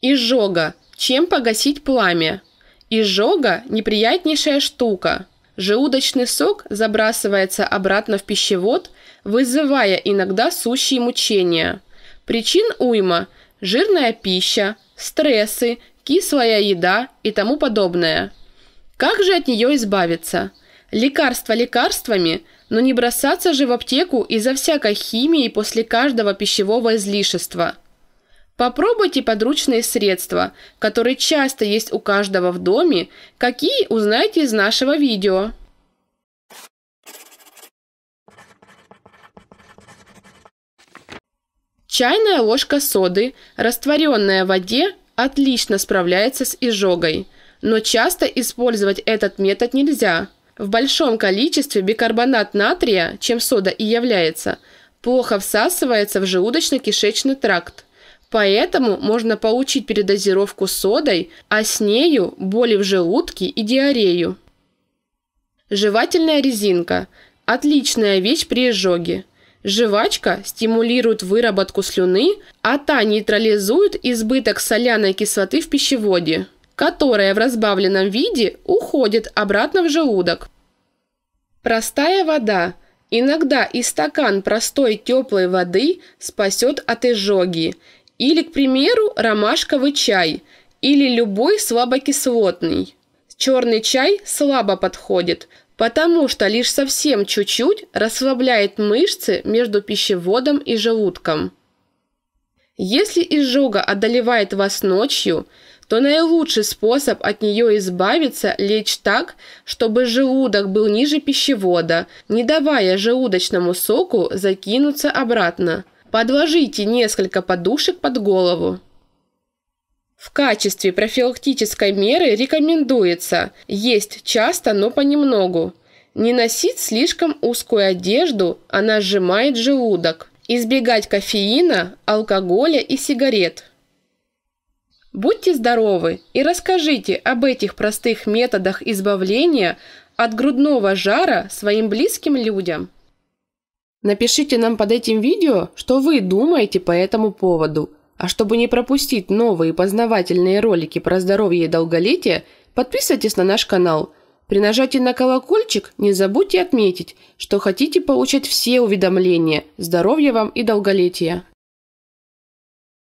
Изжога. Чем погасить пламя? Изжога – неприятнейшая штука. Желудочный сок забрасывается обратно в пищевод, вызывая иногда сущие мучения. Причин уйма – жирная пища, стрессы, кислая еда и тому подобное. Как же от нее избавиться? Лекарства лекарствами, но не бросаться же в аптеку из-за всякой химии после каждого пищевого излишества – Попробуйте подручные средства, которые часто есть у каждого в доме, какие узнаете из нашего видео. Чайная ложка соды, растворенная в воде, отлично справляется с изжогой. Но часто использовать этот метод нельзя. В большом количестве бикарбонат натрия, чем сода и является, плохо всасывается в желудочно-кишечный тракт. Поэтому можно получить передозировку содой, а с нею боли в желудке и диарею. Жевательная резинка – отличная вещь при изжоге. Жвачка стимулирует выработку слюны, а та нейтрализует избыток соляной кислоты в пищеводе, которая в разбавленном виде уходит обратно в желудок. Простая вода. Иногда и стакан простой теплой воды спасет от изжоги – или, к примеру, ромашковый чай. Или любой слабокислотный. Черный чай слабо подходит, потому что лишь совсем чуть-чуть расслабляет мышцы между пищеводом и желудком. Если изжога одолевает вас ночью, то наилучший способ от нее избавиться – лечь так, чтобы желудок был ниже пищевода, не давая желудочному соку закинуться обратно – Подложите несколько подушек под голову. В качестве профилактической меры рекомендуется есть часто, но понемногу. Не носить слишком узкую одежду, она сжимает желудок. Избегать кофеина, алкоголя и сигарет. Будьте здоровы и расскажите об этих простых методах избавления от грудного жара своим близким людям. Напишите нам под этим видео, что вы думаете по этому поводу. А чтобы не пропустить новые познавательные ролики про здоровье и долголетие, подписывайтесь на наш канал. При нажатии на колокольчик не забудьте отметить, что хотите получать все уведомления. Здоровья вам и долголетия!